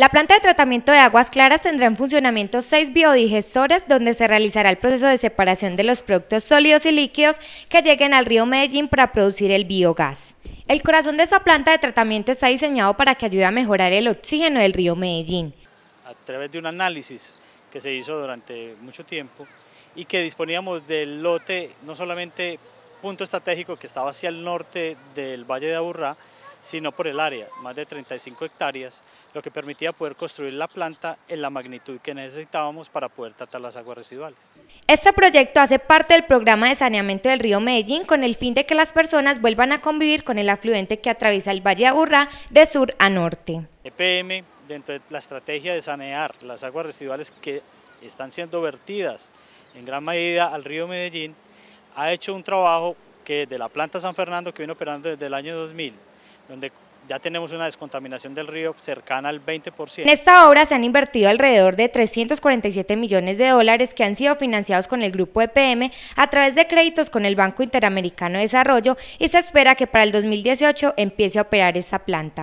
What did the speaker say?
La planta de tratamiento de aguas claras tendrá en funcionamiento seis biodigestores donde se realizará el proceso de separación de los productos sólidos y líquidos que lleguen al río Medellín para producir el biogás. El corazón de esta planta de tratamiento está diseñado para que ayude a mejorar el oxígeno del río Medellín. A través de un análisis que se hizo durante mucho tiempo y que disponíamos del lote, no solamente punto estratégico que estaba hacia el norte del Valle de Aburrá, sino por el área, más de 35 hectáreas, lo que permitía poder construir la planta en la magnitud que necesitábamos para poder tratar las aguas residuales. Este proyecto hace parte del programa de saneamiento del río Medellín con el fin de que las personas vuelvan a convivir con el afluente que atraviesa el Valle de Aburrá de sur a norte. EPM, dentro de la estrategia de sanear las aguas residuales que están siendo vertidas en gran medida al río Medellín, ha hecho un trabajo que de la planta San Fernando que viene operando desde el año 2000 donde ya tenemos una descontaminación del río cercana al 20%. En esta obra se han invertido alrededor de 347 millones de dólares que han sido financiados con el grupo EPM a través de créditos con el Banco Interamericano de Desarrollo y se espera que para el 2018 empiece a operar esta planta.